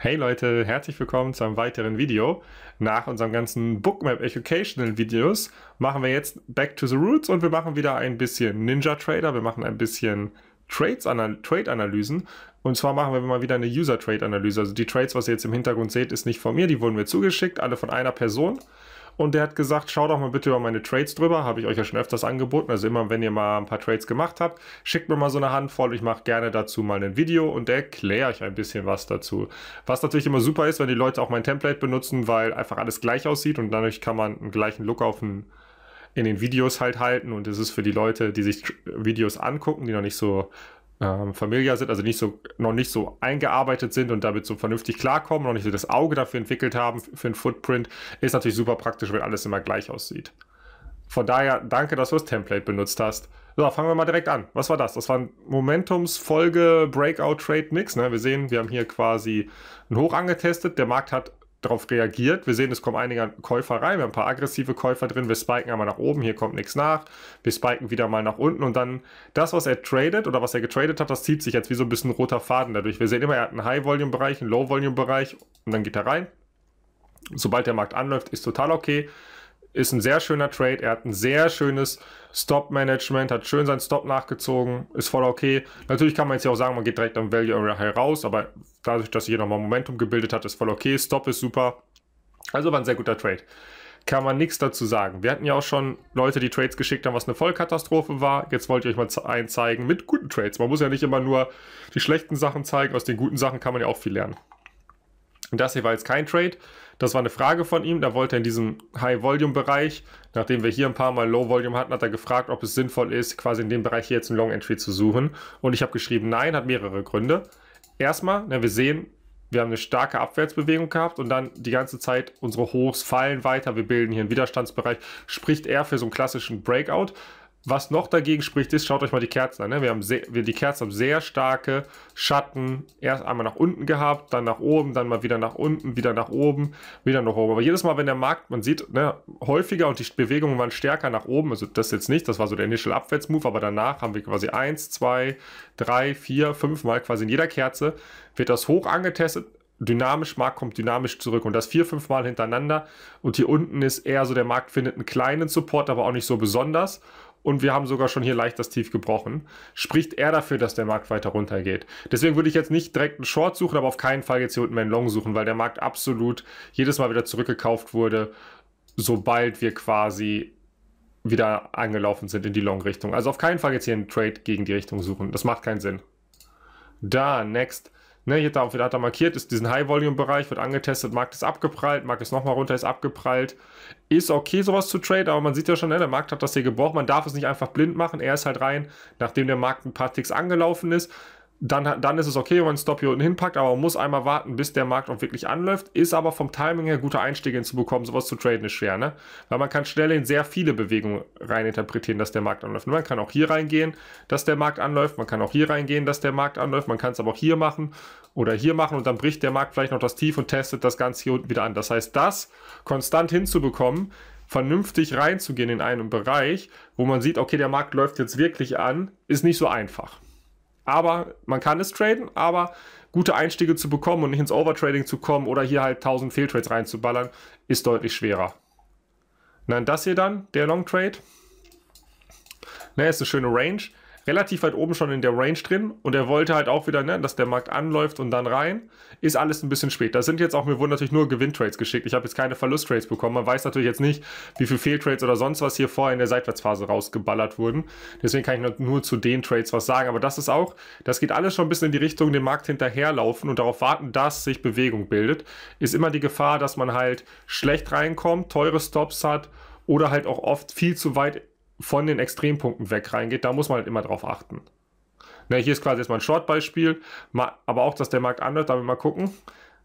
Hey Leute, herzlich willkommen zu einem weiteren Video. Nach unserem ganzen Bookmap Educational Videos machen wir jetzt Back to the Roots und wir machen wieder ein bisschen Ninja Trader, wir machen ein bisschen Trade-Analysen und zwar machen wir mal wieder eine User-Trade-Analyse. Also die Trades, was ihr jetzt im Hintergrund seht, ist nicht von mir, die wurden mir zugeschickt, alle von einer Person. Und der hat gesagt, schaut doch mal bitte über meine Trades drüber. Habe ich euch ja schon öfters angeboten. Also immer, wenn ihr mal ein paar Trades gemacht habt, schickt mir mal so eine Handvoll. Ich mache gerne dazu mal ein Video und erkläre euch ein bisschen was dazu. Was natürlich immer super ist, wenn die Leute auch mein Template benutzen, weil einfach alles gleich aussieht und dadurch kann man einen gleichen Look auf ein in den Videos halt halten und es ist für die Leute, die sich Videos angucken, die noch nicht so ähm, familiar sind, also nicht so, noch nicht so eingearbeitet sind und damit so vernünftig klarkommen, noch nicht so das Auge dafür entwickelt haben für ein Footprint, ist natürlich super praktisch, wenn alles immer gleich aussieht. Von daher, danke, dass du das Template benutzt hast. So, fangen wir mal direkt an. Was war das? Das war ein Momentums-Folge-Breakout-Trade-Mix. Ne? Wir sehen, wir haben hier quasi einen Hoch angetestet. Der Markt hat darauf reagiert. Wir sehen, es kommen einige Käufer rein, wir haben ein paar aggressive Käufer drin, wir spiken einmal nach oben, hier kommt nichts nach, wir spiken wieder mal nach unten und dann das, was er tradet oder was er getradet hat, das zieht sich jetzt wie so ein bisschen roter Faden dadurch. Wir sehen immer, er hat einen High-Volume-Bereich, einen Low-Volume-Bereich und dann geht er rein. Sobald der Markt anläuft, ist total okay. Ist ein sehr schöner Trade. Er hat ein sehr schönes Stop-Management, hat schön seinen Stop nachgezogen, ist voll okay. Natürlich kann man jetzt ja auch sagen, man geht direkt am Value Area heraus, aber dadurch, dass sich hier nochmal Momentum gebildet hat, ist voll okay. Stop ist super. Also war ein sehr guter Trade kann man nichts dazu sagen. Wir hatten ja auch schon Leute, die Trades geschickt haben, was eine Vollkatastrophe war. Jetzt wollte ich euch mal einen zeigen mit guten Trades. Man muss ja nicht immer nur die schlechten Sachen zeigen. Aus den guten Sachen kann man ja auch viel lernen das hier war jetzt kein Trade. Das war eine Frage von ihm. Da wollte er in diesem High-Volume-Bereich, nachdem wir hier ein paar Mal Low-Volume hatten, hat er gefragt, ob es sinnvoll ist, quasi in dem Bereich hier jetzt einen Long-Entry zu suchen. Und ich habe geschrieben, nein, hat mehrere Gründe. Erstmal, na, wir sehen, wir haben eine starke Abwärtsbewegung gehabt und dann die ganze Zeit unsere Hochs fallen weiter. Wir bilden hier einen Widerstandsbereich. Spricht er für so einen klassischen Breakout. Was noch dagegen spricht, ist, schaut euch mal die Kerzen an. Ne? Wir haben sehr, wir, die Kerzen haben sehr starke Schatten. Erst einmal nach unten gehabt, dann nach oben, dann mal wieder nach unten, wieder nach oben, wieder nach oben. Aber jedes Mal, wenn der Markt, man sieht, ne, häufiger und die Bewegungen waren stärker nach oben. Also das jetzt nicht, das war so der Initial Abwärtsmove, aber danach haben wir quasi 1, 2, 3, 4, 5 Mal quasi in jeder Kerze wird das hoch angetestet, dynamisch, Markt kommt dynamisch zurück und das vier, fünf Mal hintereinander. Und hier unten ist eher so, der Markt findet einen kleinen Support, aber auch nicht so besonders und wir haben sogar schon hier leicht das Tief gebrochen, spricht eher dafür, dass der Markt weiter runtergeht. Deswegen würde ich jetzt nicht direkt einen Short suchen, aber auf keinen Fall jetzt hier unten einen Long suchen, weil der Markt absolut jedes Mal wieder zurückgekauft wurde, sobald wir quasi wieder angelaufen sind in die Long-Richtung. Also auf keinen Fall jetzt hier einen Trade gegen die Richtung suchen. Das macht keinen Sinn. Da, next. Ne, hier hat er, hat er markiert, ist diesen High-Volume-Bereich, wird angetestet, Markt ist abgeprallt, Markt ist nochmal runter, ist abgeprallt. Ist okay, sowas zu traden, aber man sieht ja schon, ne, der Markt hat das hier gebraucht. Man darf es nicht einfach blind machen. Er ist halt rein, nachdem der Markt ein paar Ticks angelaufen ist dann, dann ist es okay, wenn man Stop hier unten hinpackt, aber man muss einmal warten, bis der Markt auch wirklich anläuft. Ist aber vom Timing her gute Einstiege hinzubekommen. Sowas zu traden ist schwer, ne? Weil man kann schnell in sehr viele Bewegungen reininterpretieren, dass der Markt anläuft. man kann auch hier reingehen, dass der Markt anläuft. Man kann auch hier reingehen, dass der Markt anläuft. Man kann es aber auch hier machen oder hier machen und dann bricht der Markt vielleicht noch das Tief und testet das Ganze hier unten wieder an. Das heißt, das konstant hinzubekommen, vernünftig reinzugehen in einen Bereich, wo man sieht, okay, der Markt läuft jetzt wirklich an, ist nicht so einfach. Aber man kann es traden, aber gute Einstiege zu bekommen und nicht ins Overtrading zu kommen oder hier halt 1000 Fehltrades reinzuballern, ist deutlich schwerer. Und dann das hier dann, der Long Trade. Ne, ist eine schöne Range relativ weit oben schon in der Range drin und er wollte halt auch wieder, ne, dass der Markt anläuft und dann rein. Ist alles ein bisschen spät. Da sind jetzt auch, mir wurden natürlich nur Gewinntrades geschickt. Ich habe jetzt keine Verlusttrades bekommen. Man weiß natürlich jetzt nicht, wie viele Fehltrades oder sonst was hier vorher in der Seitwärtsphase rausgeballert wurden. Deswegen kann ich nur zu den Trades was sagen. Aber das ist auch, das geht alles schon ein bisschen in die Richtung, den Markt hinterherlaufen und darauf warten, dass sich Bewegung bildet. Ist immer die Gefahr, dass man halt schlecht reinkommt, teure Stops hat oder halt auch oft viel zu weit von den Extrempunkten weg reingeht, da muss man halt immer drauf achten. Na, ne, hier ist quasi jetzt mal ein Short-Beispiel, aber auch, dass der Markt anläuft, damit wir mal gucken.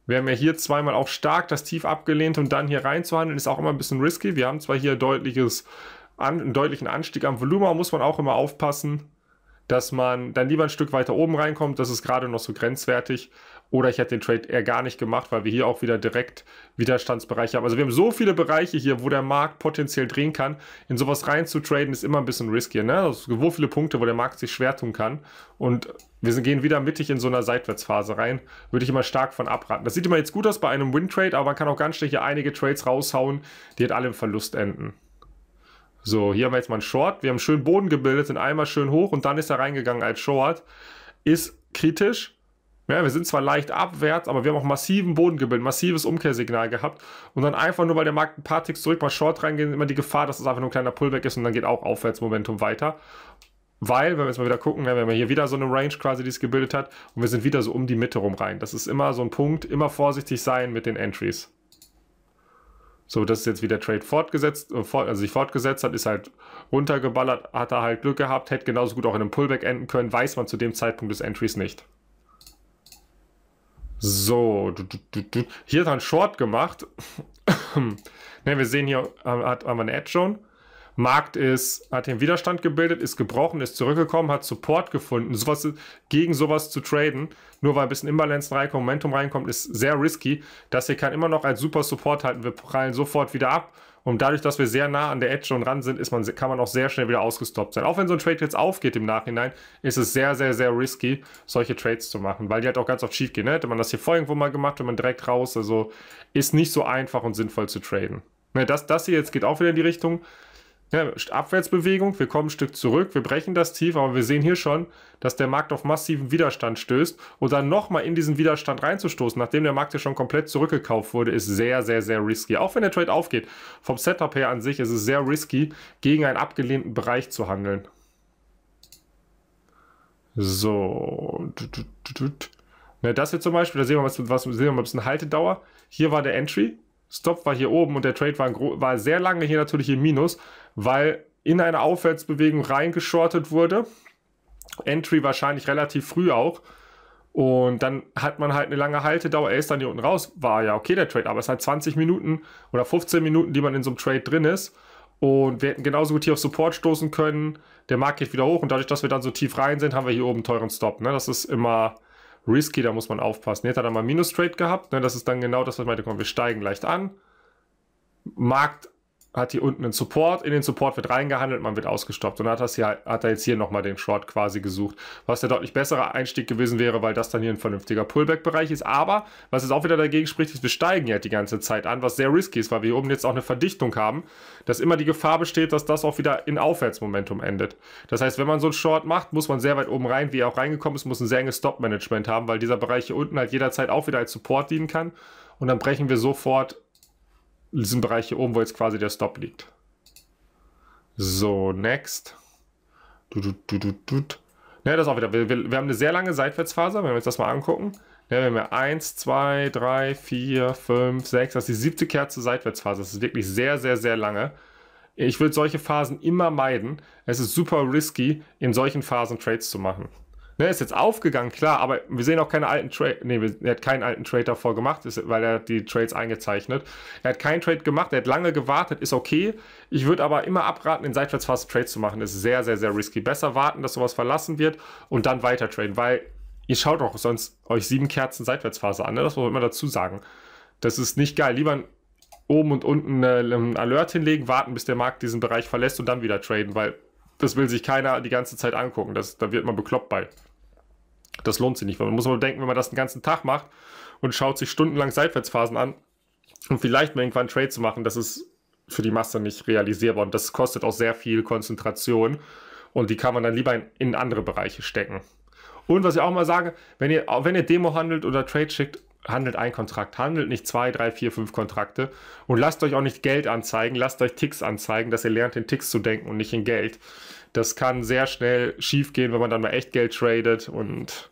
Wir haben ja hier zweimal auch stark das Tief abgelehnt und dann hier reinzuhandeln, ist auch immer ein bisschen risky. Wir haben zwar hier deutliches, an, einen deutlichen Anstieg am Volumen, muss man auch immer aufpassen dass man dann lieber ein Stück weiter oben reinkommt. Das ist gerade noch so grenzwertig. Oder ich hätte den Trade eher gar nicht gemacht, weil wir hier auch wieder direkt Widerstandsbereiche haben. Also wir haben so viele Bereiche hier, wo der Markt potenziell drehen kann. In sowas reinzutraden ist immer ein bisschen riskier. Ne? Also so viele Punkte, wo der Markt sich schwer tun kann. Und wir gehen wieder mittig in so einer Seitwärtsphase rein. Würde ich immer stark von abraten. Das sieht immer jetzt gut aus bei einem Win-Trade, aber man kann auch ganz schnell hier einige Trades raushauen, die halt alle im Verlust enden. So, hier haben wir jetzt mal einen Short. Wir haben schön Boden gebildet, sind einmal schön hoch und dann ist er reingegangen als Short. Ist kritisch. Ja, wir sind zwar leicht abwärts, aber wir haben auch massiven Boden gebildet, massives Umkehrsignal gehabt. Und dann einfach nur, weil der Markt ein paar Ticks zurück mal Short reingehen, immer die Gefahr, dass es das einfach nur ein kleiner Pullback ist und dann geht auch Aufwärtsmomentum weiter. Weil, wenn wir jetzt mal wieder gucken, wir haben hier wieder so eine Range quasi, die es gebildet hat und wir sind wieder so um die Mitte rum rein. Das ist immer so ein Punkt, immer vorsichtig sein mit den Entries. So, das ist jetzt wieder Trade fortgesetzt, also sich fortgesetzt hat, ist halt runtergeballert, hat er halt Glück gehabt, hätte genauso gut auch in einem Pullback enden können, weiß man zu dem Zeitpunkt des Entries nicht. So, hier hat er einen Short gemacht. ne, wir sehen hier, äh, hat, haben wir eine Edge schon. Markt ist, hat den Widerstand gebildet, ist gebrochen, ist zurückgekommen, hat Support gefunden. Sowas, gegen sowas zu traden, nur weil ein bisschen Imbalance reinkommt, Momentum reinkommt, ist sehr risky. Das hier kann immer noch als super Support halten. Wir prallen sofort wieder ab. Und dadurch, dass wir sehr nah an der Edge schon ran sind, ist man, kann man auch sehr schnell wieder ausgestoppt sein. Auch wenn so ein Trade jetzt aufgeht im Nachhinein, ist es sehr, sehr, sehr risky, solche Trades zu machen, weil die halt auch ganz oft schief gehen. Ne? Hätte man das hier vorher irgendwo mal gemacht, wenn man direkt raus, also ist nicht so einfach und sinnvoll zu traden. Ne, das, das hier jetzt geht auch wieder in die Richtung ja, Abwärtsbewegung, wir kommen ein Stück zurück, wir brechen das tief, aber wir sehen hier schon, dass der Markt auf massiven Widerstand stößt und dann nochmal in diesen Widerstand reinzustoßen, nachdem der Markt ja schon komplett zurückgekauft wurde, ist sehr, sehr, sehr risky. Auch wenn der Trade aufgeht, vom Setup her an sich ist es sehr risky, gegen einen abgelehnten Bereich zu handeln. So. das hier zum Beispiel, da sehen wir, mal, was, sehen ein bisschen Haltedauer. Hier war der Entry, Stop war hier oben und der Trade war, war sehr lange hier natürlich im Minus weil in eine Aufwärtsbewegung reingeschortet wurde. Entry wahrscheinlich relativ früh auch. Und dann hat man halt eine lange Haltedauer. Er ist dann hier unten raus. War ja okay, der Trade, aber es hat 20 Minuten oder 15 Minuten, die man in so einem Trade drin ist. Und wir hätten genauso gut hier auf Support stoßen können. Der Markt geht wieder hoch und dadurch, dass wir dann so tief rein sind, haben wir hier oben teuren Stop. Ne? Das ist immer risky, da muss man aufpassen. Jetzt hat er mal Minus-Trade gehabt. Ne? Das ist dann genau das, was ich meinte. Komm, wir steigen leicht an. Markt hat hier unten einen Support, in den Support wird reingehandelt, man wird ausgestoppt. Und hat, das hier, hat er jetzt hier nochmal den Short quasi gesucht, was der deutlich bessere Einstieg gewesen wäre, weil das dann hier ein vernünftiger Pullback-Bereich ist. Aber, was jetzt auch wieder dagegen spricht, ist, wir steigen ja die ganze Zeit an, was sehr risky ist, weil wir hier oben jetzt auch eine Verdichtung haben, dass immer die Gefahr besteht, dass das auch wieder in Aufwärtsmomentum endet. Das heißt, wenn man so einen Short macht, muss man sehr weit oben rein, wie er auch reingekommen ist, muss ein sehr enges Stop-Management haben, weil dieser Bereich hier unten halt jederzeit auch wieder als Support dienen kann. Und dann brechen wir sofort diesem Bereich hier oben, wo jetzt quasi der Stop liegt. So, next. Du, du, du, du, du. Ja, das auch wieder. Wir, wir, wir, haben eine sehr lange Seitwärtsphase, wenn wir uns das mal angucken. Ne, wir haben ja 1, 2, 3, 4, 5, 6. Das ist die siebte Kerze Seitwärtsphase. Das ist wirklich sehr, sehr, sehr lange. Ich würde solche Phasen immer meiden. Es ist super risky, in solchen Phasen Trades zu machen. Ne, ist jetzt aufgegangen, klar, aber wir sehen auch keine alten Trade. Ne, er hat keinen alten Trade davor gemacht, ist, weil er die Trades eingezeichnet. Er hat keinen Trade gemacht, er hat lange gewartet, ist okay. Ich würde aber immer abraten, in Seitwärtsphase Trades zu machen. Ist sehr, sehr, sehr risky. Besser warten, dass sowas verlassen wird und dann weiter traden, weil ihr schaut auch sonst euch sieben Kerzen Seitwärtsphase an. Ne? Das muss man immer dazu sagen. Das ist nicht geil. Lieber oben und unten einen Alert hinlegen, warten, bis der Markt diesen Bereich verlässt und dann wieder traden, weil das will sich keiner die ganze Zeit angucken. Das, da wird man bekloppt bei. Das lohnt sich nicht, weil man muss mal denken, wenn man das den ganzen Tag macht und schaut sich stundenlang Seitwärtsphasen an um vielleicht mal irgendwann Trade zu machen, das ist für die Masse nicht realisierbar und das kostet auch sehr viel Konzentration und die kann man dann lieber in, in andere Bereiche stecken. Und was ich auch mal sage, wenn ihr, wenn ihr Demo handelt oder Trade schickt, handelt ein Kontrakt, handelt nicht zwei, drei, vier, fünf Kontrakte und lasst euch auch nicht Geld anzeigen, lasst euch Ticks anzeigen, dass ihr lernt, in Ticks zu denken und nicht in Geld. Das kann sehr schnell schief gehen, wenn man dann mal echt Geld tradet und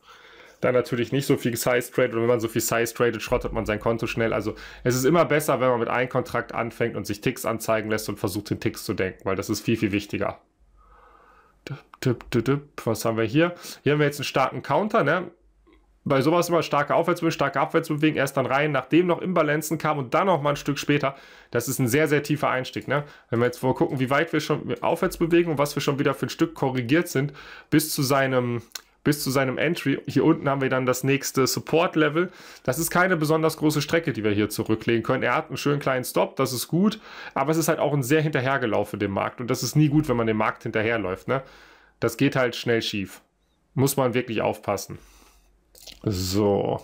dann natürlich nicht so viel Size tradet. Und wenn man so viel Size tradet, schrottet man sein Konto schnell. Also es ist immer besser, wenn man mit einem Kontrakt anfängt und sich Ticks anzeigen lässt und versucht, den Ticks zu denken, weil das ist viel, viel wichtiger. Was haben wir hier? Hier haben wir jetzt einen starken Counter, ne? bei sowas immer starke Aufwärtsbewegung, starke Abwärtsbewegung, erst dann rein, nachdem noch Imbalancen kamen und dann noch mal ein Stück später. Das ist ein sehr, sehr tiefer Einstieg. Ne? Wenn wir jetzt mal gucken, wie weit wir schon aufwärts bewegen und was wir schon wieder für ein Stück korrigiert sind, bis zu seinem bis zu seinem Entry. Hier unten haben wir dann das nächste Support-Level. Das ist keine besonders große Strecke, die wir hier zurücklegen können. Er hat einen schönen kleinen Stop, das ist gut, aber es ist halt auch ein sehr hinterhergelaufen dem Markt und das ist nie gut, wenn man dem Markt hinterherläuft. Ne? Das geht halt schnell schief. Muss man wirklich aufpassen. So.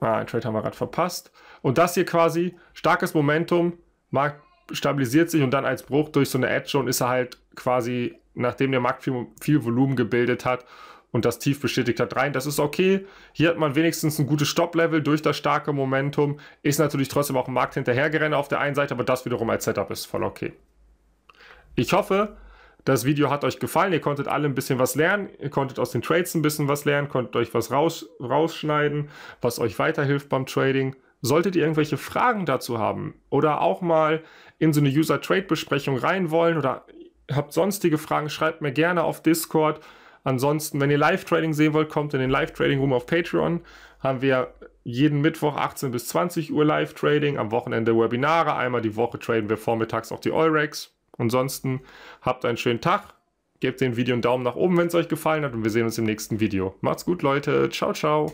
Ah, ein Trade haben wir gerade verpasst. Und das hier quasi, starkes Momentum, Markt stabilisiert sich und dann als Bruch durch so eine Edge und ist er halt quasi, nachdem der Markt viel, viel Volumen gebildet hat und das Tief bestätigt hat, rein. Das ist okay. Hier hat man wenigstens ein gutes Stopp-Level durch das starke Momentum. Ist natürlich trotzdem auch im Markt hinterhergerennen auf der einen Seite, aber das wiederum als Setup ist voll okay. Ich hoffe, das Video hat euch gefallen. Ihr konntet alle ein bisschen was lernen. Ihr konntet aus den Trades ein bisschen was lernen, konntet euch was raus, rausschneiden, was euch weiterhilft beim Trading. Solltet ihr irgendwelche Fragen dazu haben oder auch mal in so eine User-Trade-Besprechung rein wollen oder habt sonstige Fragen, schreibt mir gerne auf Discord. Ansonsten, wenn ihr Live-Trading sehen wollt, kommt in den Live-Trading-Room auf Patreon. Haben wir jeden Mittwoch 18 bis 20 Uhr Live-Trading, am Wochenende Webinare, einmal die Woche traden wir vormittags auch die Eurex. Ansonsten habt einen schönen Tag, gebt dem Video einen Daumen nach oben, wenn es euch gefallen hat und wir sehen uns im nächsten Video. Macht's gut, Leute. Ciao, ciao.